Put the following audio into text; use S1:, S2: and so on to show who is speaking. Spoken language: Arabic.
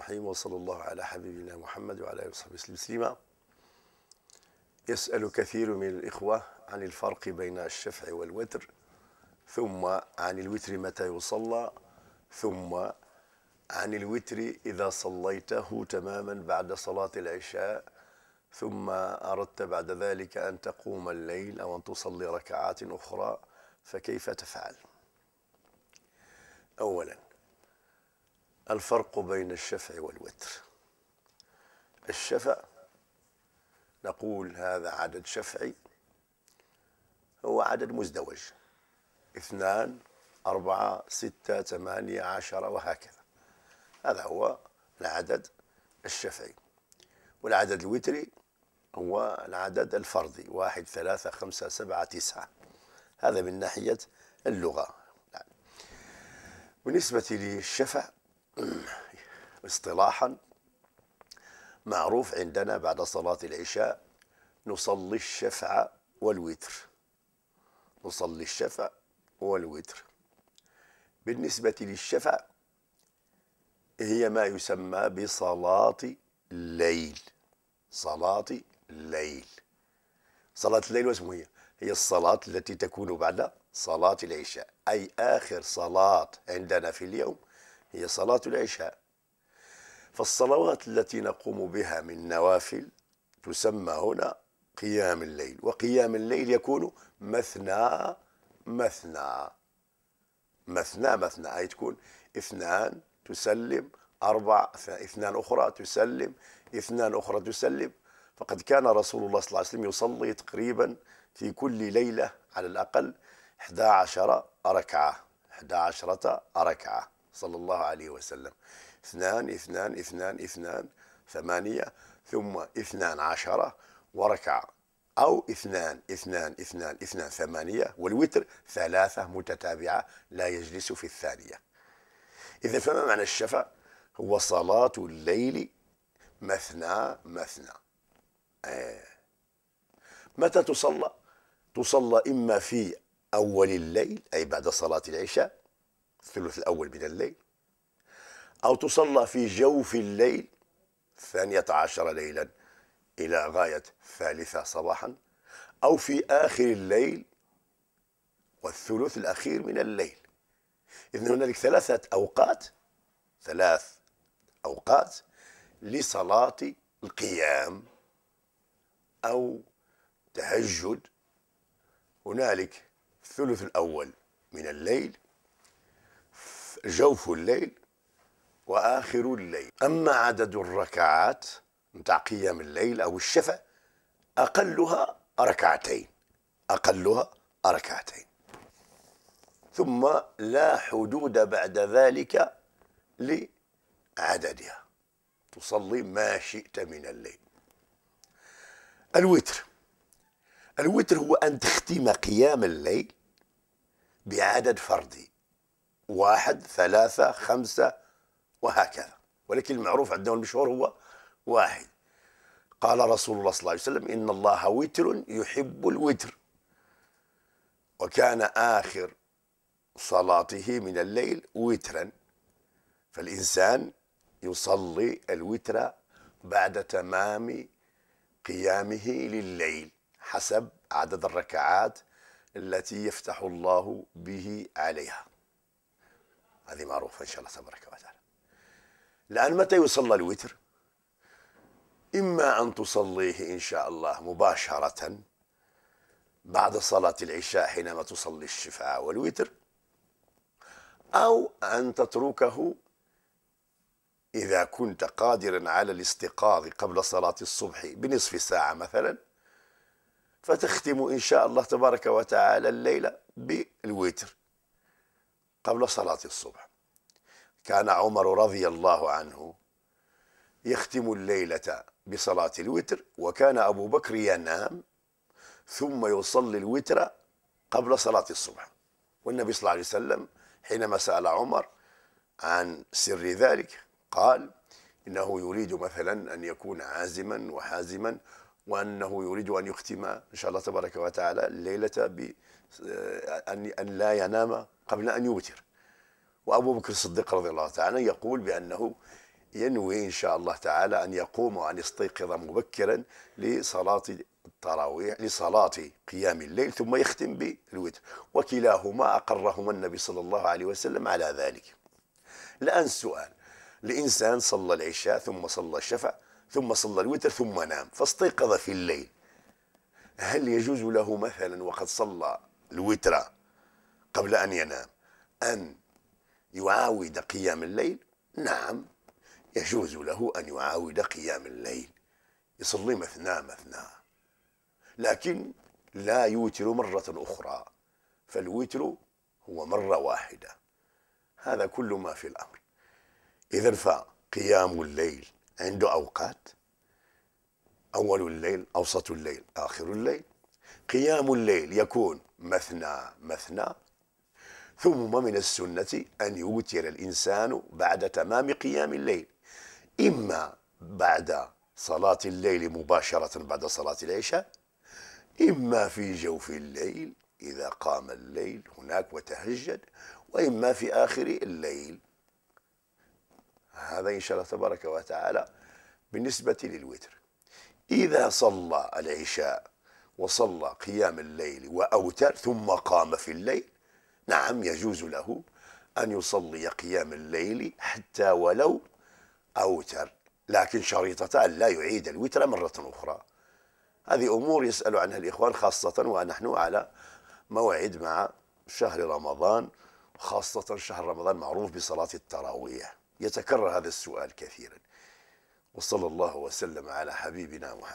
S1: الرحيم وصلى الله على حبيبنا محمد وعلى اله وصحبه وسلم يسأل كثير من الإخوة عن الفرق بين الشفع والوتر ثم عن الوتر متى يصلى ثم عن الوتر إذا صليته تماما بعد صلاة العشاء ثم أردت بعد ذلك أن تقوم الليل أو أن تصلي ركعات أخرى فكيف تفعل؟ أولاً الفرق بين الشفع والوتر الشفع نقول هذا عدد شفعي هو عدد مزدوج اثنان أربعة ستة ثمانية عشرة وهكذا هذا هو العدد الشفعي والعدد الوتري هو العدد الفردي واحد ثلاثة خمسة سبعة تسعة هذا من ناحية اللغة نعم. بالنسبة للشفع اصطلاحا معروف عندنا بعد صلاة العشاء نصلي الشفع والوتر نصلي الشفع والوتر بالنسبة للشفع هي ما يسمى بصلاة الليل صلاة الليل صلاة الليل واسمه هي هي الصلاة التي تكون بعد صلاة العشاء أي آخر صلاة عندنا في اليوم هي صلاة العشاء فالصلوات التي نقوم بها من نوافل تسمى هنا قيام الليل وقيام الليل يكون مثنى مثنى مثنى مثنى أي تكون اثنان تسلم أربع اثنان أخرى تسلم اثنان أخرى تسلم فقد كان رسول الله صلى الله عليه وسلم يصلي تقريبا في كل ليلة على الأقل 11 ركعة 11 ركعة صلى الله عليه وسلم اثنان اثنان اثنان اثنان ثمانية ثم اثنان عشرة وركعة أو اثنان اثنان اثنان اثنان ثمانية والوتر ثلاثة متتابعة لا يجلس في الثانية إذا فما معنى الشفع هو صلاة الليل مثنى مثنى آه. متى تصلى تصلى إما في أول الليل أي بعد صلاة العشاء الثلث الأول من الليل أو تصلى في جوف الليل ثانية عشر ليلا إلى غاية الثالثة صباحا أو في آخر الليل والثلث الأخير من الليل إذن هنالك ثلاثة أوقات ثلاث أوقات لصلاة القيام أو تهجد هنالك الثلث الأول من الليل جوف الليل واخر الليل اما عدد الركعات متاع قيام الليل او الشفع اقلها ركعتين اقلها ركعتين ثم لا حدود بعد ذلك لعددها تصلي ما شئت من الليل الوتر الوتر هو ان تختم قيام الليل بعدد فردي واحد ثلاثة خمسة وهكذا ولكن المعروف عندنا المشهور هو واحد قال رسول الله صلى الله عليه وسلم إن الله وتر يحب الوتر وكان آخر صلاته من الليل وترا فالإنسان يصلي الوتر بعد تمام قيامه لليل حسب عدد الركعات التي يفتح الله به عليها هذه معروفه ان شاء الله تبارك وتعالى الان متى يصلى الوتر اما ان تصليه ان شاء الله مباشره بعد صلاه العشاء حينما تصلي الشفعاء والوتر او ان تتركه إذا كنت قادرا على الاستيقاظ قبل صلاة الصبح بنصف ساعة مثلا فتختم إن شاء الله تبارك وتعالى الليلة بالوتر قبل صلاة الصبح كان عمر رضي الله عنه يختم الليلة بصلاة الوتر وكان أبو بكر ينام ثم يصلي الوتر قبل صلاة الصبح والنبي صلى الله عليه وسلم حينما سأل عمر عن سر ذلك قال إنه يريد مثلا أن يكون عازما وحازما وأنه يريد أن يختم إن شاء الله تبارك وتعالى الليلة بأن آه، أن لا ينام قبل أن يوتر وأبو بكر الصديق رضي الله تعالى عنه يقول بأنه ينوي إن شاء الله تعالى أن يقوم وأن يستيقظ مبكرا لصلاة التراويح لصلاة قيام الليل ثم يختم بالوتر وكلاهما أقرهما النبي صلى الله عليه وسلم على ذلك الآن السؤال الإنسان صلى العشاء ثم صلى الشفع ثم صلى الوتر ثم نام فاستيقظ في الليل هل يجوز له مثلا وقد صلى الوتر قبل أن ينام أن يعاود قيام الليل نعم يجوز له أن يعاود قيام الليل يصلي مثنى مثنى لكن لا يوتر مرة أخرى فالوتر هو مرة واحدة هذا كل ما في الأمر إذا فقيام الليل عنده أوقات أول الليل أوسط الليل آخر الليل قيام الليل يكون مثنى مثنى ثم من السنة أن يوتر الإنسان بعد تمام قيام الليل إما بعد صلاة الليل مباشرة بعد صلاة العشاء إما في جوف الليل إذا قام الليل هناك وتهجد وإما في آخر الليل هذا إن شاء الله تبارك وتعالى بالنسبة للوتر إذا صلى العشاء وصلى قيام الليل وأوتر ثم قام في الليل نعم يجوز له أن يصلي قيام الليل حتى ولو أوتر لكن شريطة أن لا يعيد الوتر مرة أخرى هذه أمور يسأل عنها الإخوان خاصة ونحن على موعد مع شهر رمضان خاصة شهر رمضان معروف بصلاة التراويح يتكرر هذا السؤال كثيرا وصلى الله وسلم على حبيبنا محمد